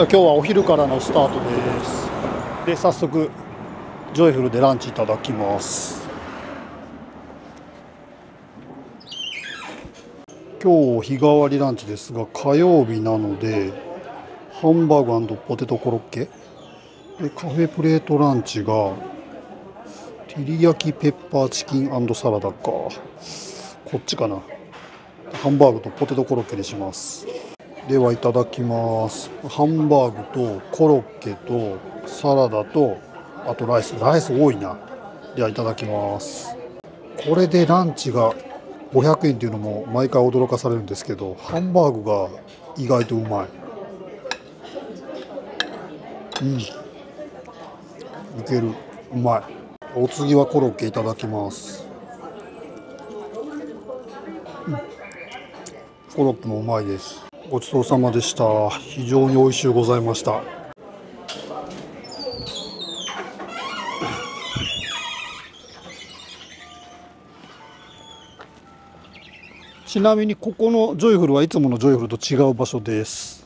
今日はお昼からのスタートですで早速ジョイフルでランチいただきます今日日替わりランチですが火曜日なのでハンバーグポテトコロッケでカフェプレートランチが照り焼きペッパーチキンサラダかこっちかなハンバーグとポテトコロッケにしますではいただきますハンバーグとコロッケとサラダとあとライスライス多いなではいただきますこれでランチが500円っていうのも毎回驚かされるんですけどハンバーグが意外とうまいうんいけるうまいお次はコロッケいただきます、うん、コロッケもうまいですごちそうさまでした非常に美味しゅうございましたちなみにここのジョイフルはいつものジョイフルと違う場所です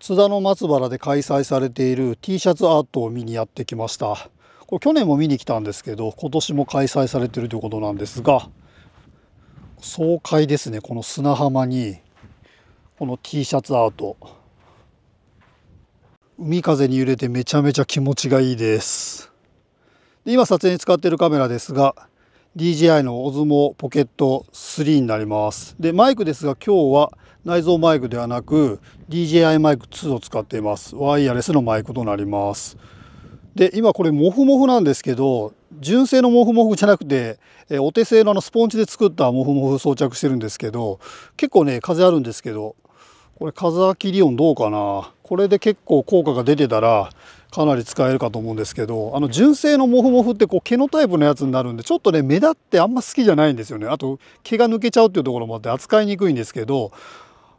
津田の松原で開催されている T シャツアートを見にやってきましたこれ去年も見に来たんですけど今年も開催されてるということなんですが爽快ですねこの砂浜にこの T シャツアート海風に揺れてめちゃめちゃ気持ちがいいですで今撮影に使っているカメラですが DJI の o s m ポケット3になりますでマイクですが今日は内蔵マイクではなく DJI マイク2を使っていますワイヤレスのマイクとなりますで今これモフモフなんですけど純正のモフモフじゃなくてえお手製のあのスポンジで作ったモフモフ装着してるんですけど結構ね風あるんですけどこれ風切り音どうかなこれで結構効果が出てたらかなり使えるかと思うんですけどあの純正のモフモフってこう毛のタイプのやつになるんでちょっとね目立ってあんま好きじゃないんですよねあと毛が抜けちゃうっていうところもあって扱いにくいんですけど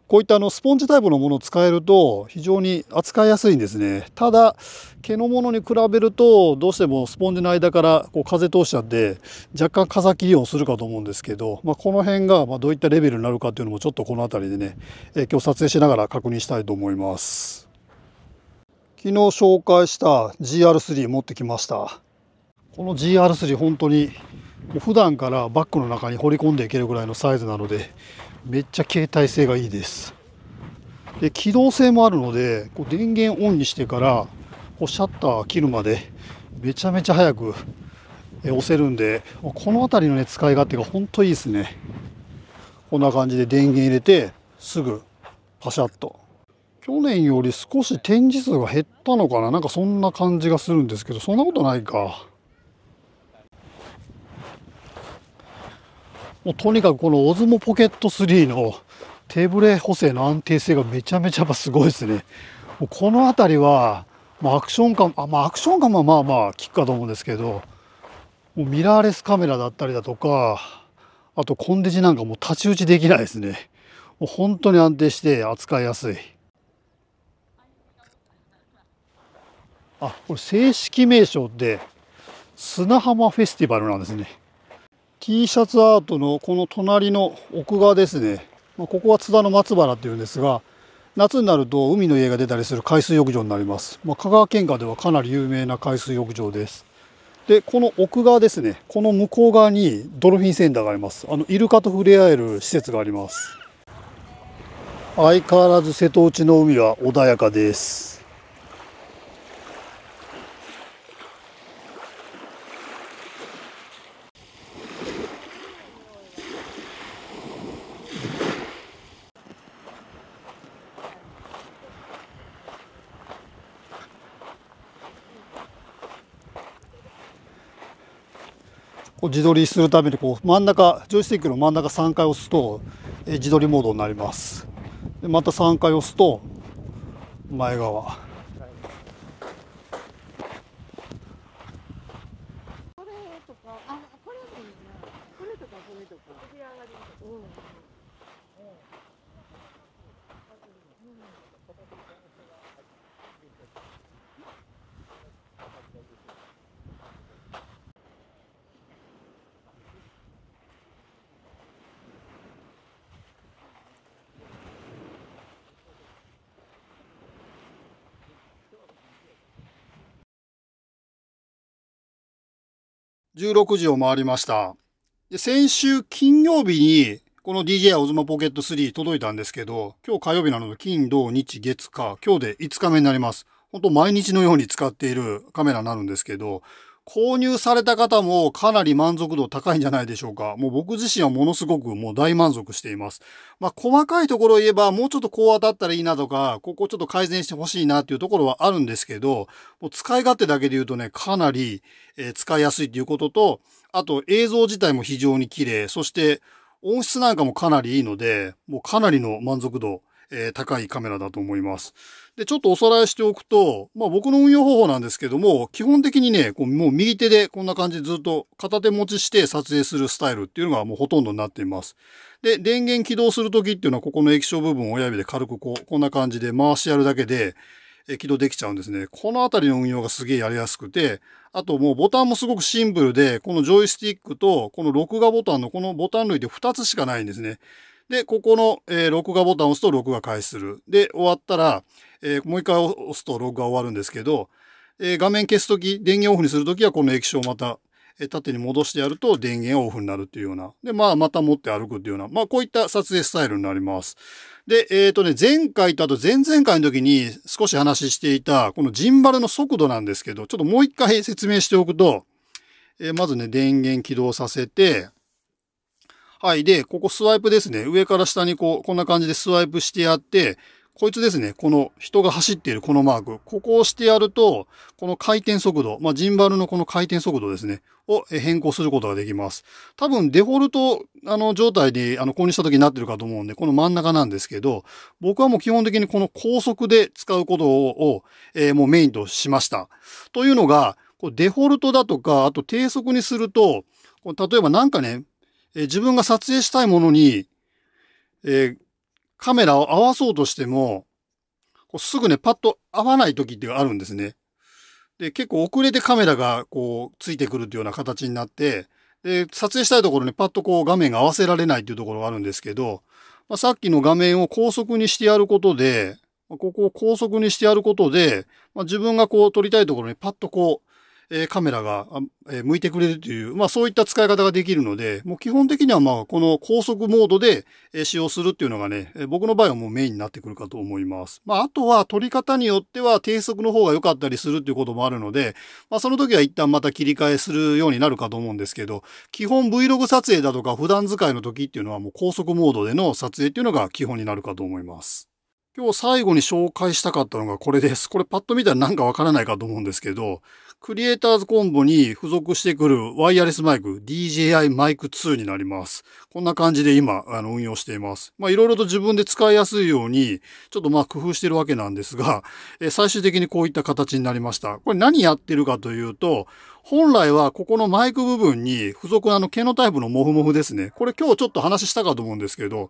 こういったあのスポンジタイプのものを使えると非常に扱いやすいんですねただ毛のものに比べるとどうしてもスポンジの間からこう風通しちゃって若干風切りをするかと思うんですけど、まあ、この辺がまどういったレベルになるかっていうのもちょっとこの辺りでねえ今日撮影しながら確認したいと思います。昨日紹介した GR3 持ってきましたこの GR3 本当に普段からバッグの中に掘り込んでいけるぐらいのサイズなのでめっちゃ携帯性がいいですで機動性もあるのでこう電源オンにしてからこうシャッター切るまでめちゃめちゃ早く押せるんでこの辺りのね使い勝手が本当いいですねこんな感じで電源入れてすぐパシャッと去年より少し展示数が減ったのかななんかそんな感じがするんですけどそんなことないかもうとにかくこのオズモポケット3の手ブレ補正の安定性がめちゃめちゃすごいですねもうこの辺りは、まアクション感あアクション感はまあまあ効くかと思うんですけどもうミラーレスカメラだったりだとかあとコンデジなんかもう太刀打ちできないですねもう本当に安定して扱いやすいあこれ正式名称って砂浜フェスティバルなんですね T シャツアートのこの隣の奥側ですね、まあ、ここは津田の松原っていうんですが夏になると海の家が出たりする海水浴場になります、まあ、香川県下ではかなり有名な海水浴場ですでこの奥側ですねこの向こう側にドルフィンセンターがありますあのイルカと触れ合える施設があります相変わらず瀬戸内の海は穏やかですこう自撮りするためにこう真ん中ジョイスティックの真ん中3回押すと、自撮りモードになりますでまた3回押すと前側16時を回りました。で先週金曜日に、この DJI オズマポケット3届いたんですけど、今日火曜日なので金、土、日、月、火、今日で5日目になります。ほんと毎日のように使っているカメラになるんですけど、購入された方もかなり満足度高いんじゃないでしょうか。もう僕自身はものすごくもう大満足しています。まあ細かいところを言えばもうちょっとこう当たったらいいなとか、ここちょっと改善してほしいなっていうところはあるんですけど、もう使い勝手だけで言うとね、かなり、え使いやすいということと、あと映像自体も非常に綺麗、そして音質なんかもかなりいいので、もうかなりの満足度、え高いカメラだと思います。で、ちょっとおさらいしておくと、まあ僕の運用方法なんですけども、基本的にね、こうもう右手でこんな感じずっと片手持ちして撮影するスタイルっていうのがもうほとんどになっています。で、電源起動するときっていうのはここの液晶部分を親指で軽くこう、こんな感じで回してやるだけで、起動できちゃうんですね。このあたりの運用がすげえやりやすくて、あともうボタンもすごくシンプルで、このジョイスティックとこの録画ボタンのこのボタン類で2つしかないんですね。で、ここの、えー、録画ボタンを押すと録画開始する。で、終わったら、えー、もう一回押すとログが終わるんですけど、えー、画面消すとき、電源オフにするときはこの液晶をまた、えー、縦に戻してやると電源オフになるっていうような。で、まあ、また持って歩くっていうような。まあ、こういった撮影スタイルになります。で、えっ、ー、とね、前回とあと前々回の時に少し話していた、このジンバルの速度なんですけど、ちょっともう一回説明しておくと、えまずね、電源起動させて、はい。で、ここスワイプですね。上から下にこう、こんな感じでスワイプしてやって、こいつですね、この人が走っているこのマーク、ここをしてやると、この回転速度、まあ、ジンバルのこの回転速度ですね、を変更することができます。多分デフォルト、あの状態で、あの、購入した時になってるかと思うんで、この真ん中なんですけど、僕はもう基本的にこの高速で使うことを、えー、もうメインとしました。というのが、こうデフォルトだとか、あと低速にすると、例えばなんかね、え自分が撮影したいものに、えー、カメラを合わそうとしても、こうすぐね、パッと合わない時っていうのがあるんですね。で、結構遅れてカメラがこう、ついてくるというような形になって、で、撮影したいところにパッとこう画面が合わせられないっていうところがあるんですけど、まあ、さっきの画面を高速にしてやることで、ここを高速にしてやることで、まあ、自分がこう撮りたいところにパッとこうえカメラが、え向いてくれるという、まあそういった使い方ができるので、もう基本的にはまあこの高速モードで、え使用するっていうのがね、え僕の場合はもうメインになってくるかと思います。まああとは撮り方によっては低速の方が良かったりするっていうこともあるので、まあその時は一旦また切り替えするようになるかと思うんですけど、基本 Vlog 撮影だとか普段使いの時っていうのはもう高速モードでの撮影っていうのが基本になるかと思います。今日最後に紹介したかったのがこれです。これパッと見たらなんかわからないかと思うんですけど、クリエイターズコンボに付属してくるワイヤレスマイク、DJI マイク2になります。こんな感じで今、あの、運用しています。まあ、いろいろと自分で使いやすいように、ちょっとまあ、工夫してるわけなんですが、え最終的にこういった形になりました。これ何やってるかというと、本来はここのマイク部分に付属のあの毛のタイプのモフモフですね。これ今日ちょっと話したかと思うんですけど、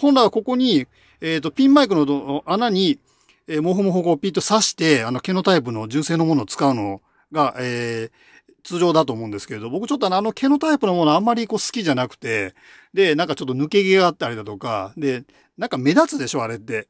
本来はここに、えっ、ー、と、ピンマイクの穴に、えもモフモフをピッと刺して、あの毛のタイプの純正のものを使うのをが、えー、通常だと思うんですけれど、僕ちょっとあの毛のタイプのものあんまりこう好きじゃなくて、で、なんかちょっと抜け毛があったりだとか、で、なんか目立つでしょ、あれって。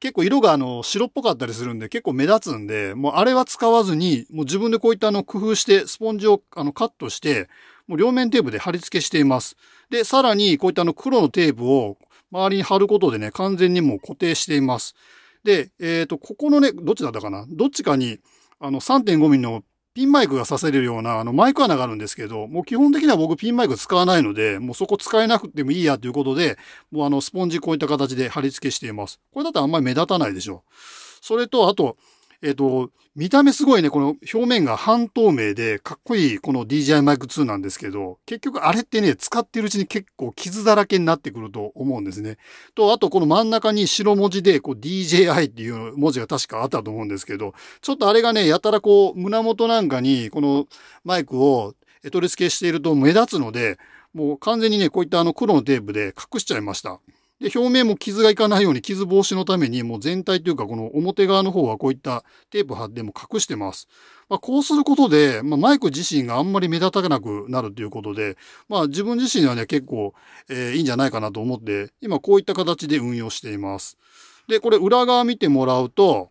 結構色があの白っぽかったりするんで結構目立つんで、もうあれは使わずに、もう自分でこういったあの工夫してスポンジをあのカットして、もう両面テープで貼り付けしています。で、さらにこういったあの黒のテープを周りに貼ることでね、完全にもう固定しています。で、えっ、ー、と、ここのね、どっちだったかなどっちかに、あの3.5ミリのピンマイクが刺せるような、あの、マイク穴があるんですけど、もう基本的には僕ピンマイク使わないので、もうそこ使えなくてもいいやということで、もうあの、スポンジこういった形で貼り付けしています。これだとあんまり目立たないでしょう。それと、あと、えっ、ー、と、見た目すごいね、この表面が半透明でかっこいいこの DJI マイク2なんですけど、結局あれってね、使ってるうちに結構傷だらけになってくると思うんですね。と、あとこの真ん中に白文字でこう DJI っていう文字が確かあったと思うんですけど、ちょっとあれがね、やたらこう胸元なんかにこのマイクを取り付けしていると目立つので、もう完全にね、こういったあの黒のテープで隠しちゃいました。で、表面も傷がいかないように傷防止のためにもう全体というかこの表側の方はこういったテープ貼っても隠してます。まあ、こうすることで、まあ、マイク自身があんまり目立たなくなるということで、まあ自分自身はね結構、えー、いいんじゃないかなと思って、今こういった形で運用しています。で、これ裏側見てもらうと、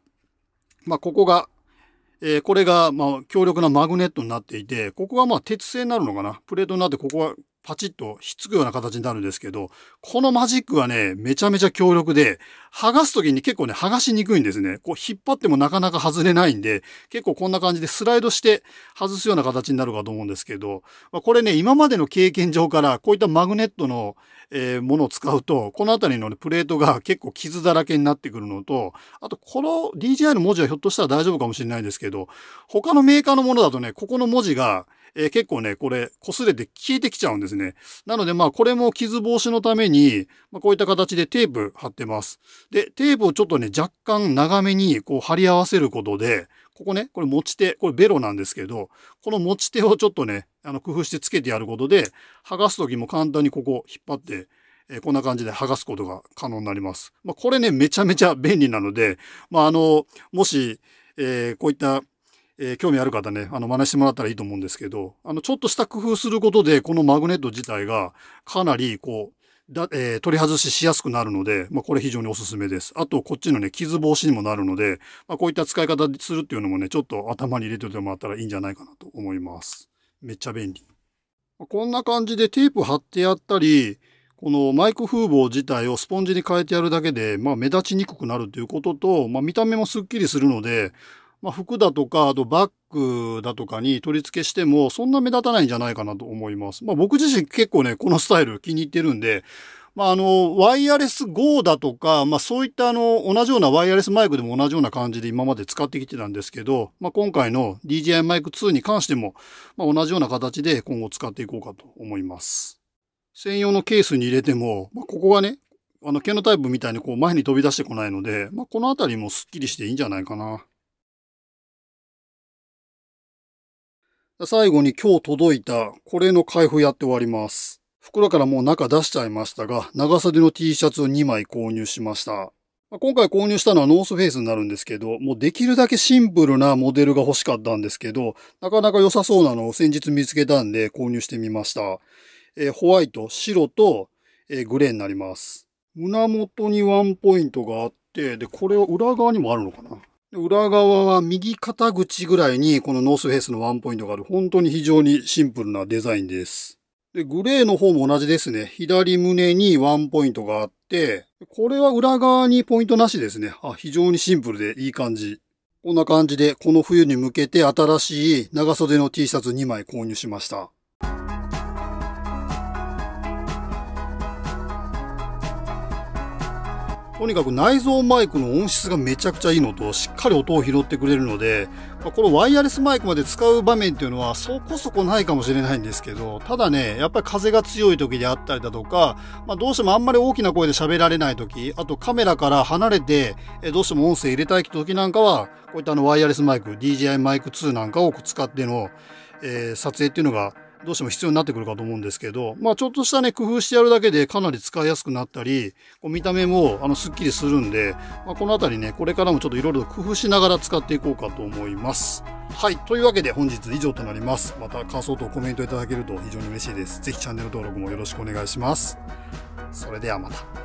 まあここがえー、これが、まあ、強力なマグネットになっていて、ここが、まあ、鉄製になるのかな。プレートになって、ここはパチッとひっつくような形になるんですけど、このマジックはね、めちゃめちゃ強力で、剥がす時に結構ね、剥がしにくいんですね。こう引っ張ってもなかなか外れないんで、結構こんな感じでスライドして外すような形になるかと思うんですけど、まあ、これね、今までの経験上から、こういったマグネットの、えー、ものを使うと、この辺りの、ね、プレートが結構傷だらけになってくるのと、あとこの DJI の文字はひょっとしたら大丈夫かもしれないんですけど、他のメーカーのものだとね、ここの文字が、えー、結構ね、これ、擦れて消えてきちゃうんですね。なのでまあ、これも傷防止のために、まあ、こういった形でテープ貼ってます。で、テープをちょっとね、若干長めにこう貼り合わせることで、ここね、これ持ち手、これベロなんですけど、この持ち手をちょっとね、あの、工夫してつけてやることで、剥がすときも簡単にここ引っ張って、えこんな感じで剥がすことが可能になります。まあ、これね、めちゃめちゃ便利なので、まあ、あの、もし、えー、こういったえー、興味ある方ね、あの、真似してもらったらいいと思うんですけど、あの、ちょっとした工夫することで、このマグネット自体が、かなり、こう、だ、えー、取り外ししやすくなるので、まあ、これ非常におすすめです。あと、こっちのね、傷防止にもなるので、まあ、こういった使い方するっていうのもね、ちょっと頭に入れておいてもらったらいいんじゃないかなと思います。めっちゃ便利。こんな感じでテープ貼ってやったり、このマイク風防自体をスポンジに変えてやるだけで、まあ目立ちにくくなるということと、まあ見た目もスッキリするので、まあ、服だとか、あとバッグだとかに取り付けしても、そんな目立たないんじゃないかなと思います。まあ、僕自身結構ね、このスタイル気に入ってるんで、まあ、あの、ワイヤレス GO だとか、まあ、そういったあの、同じようなワイヤレスマイクでも同じような感じで今まで使ってきてたんですけど、まあ、今回の DJI マイク2に関しても、まあ、同じような形で今後使っていこうかと思います。専用のケースに入れても、まあ、ここがね、あの、毛のタイプみたいにこう前に飛び出してこないので、まあ、このあたりもスッキリしていいんじゃないかな。最後に今日届いたこれの開封やって終わります。袋からもう中出しちゃいましたが、長袖の T シャツを2枚購入しました。今回購入したのはノースフェイスになるんですけど、もうできるだけシンプルなモデルが欲しかったんですけど、なかなか良さそうなのを先日見つけたんで購入してみました。えー、ホワイト、白と、えー、グレーになります。胸元にワンポイントがあって、で、これは裏側にもあるのかな裏側は右肩口ぐらいにこのノースフェイスのワンポイントがある。本当に非常にシンプルなデザインです。で、グレーの方も同じですね。左胸にワンポイントがあって、これは裏側にポイントなしですね。あ、非常にシンプルでいい感じ。こんな感じで、この冬に向けて新しい長袖の T シャツ2枚購入しました。とにかく内蔵マイクの音質がめちゃくちゃいいのとしっかり音を拾ってくれるので、まあ、このワイヤレスマイクまで使う場面っていうのはそこそこないかもしれないんですけどただねやっぱり風が強い時であったりだとか、まあ、どうしてもあんまり大きな声で喋られない時あとカメラから離れてどうしても音声入れたい時なんかはこういったあのワイヤレスマイク DJI マイク2なんかを使っての、えー、撮影っていうのがどうしても必要になってくるかと思うんですけど、まあちょっとしたね、工夫してやるだけでかなり使いやすくなったり、こう見た目もあのスッキリするんで、まあ、このあたりね、これからもちょっといろいろ工夫しながら使っていこうかと思います。はい。というわけで本日以上となります。また感想とコメントいただけると非常に嬉しいです。ぜひチャンネル登録もよろしくお願いします。それではまた。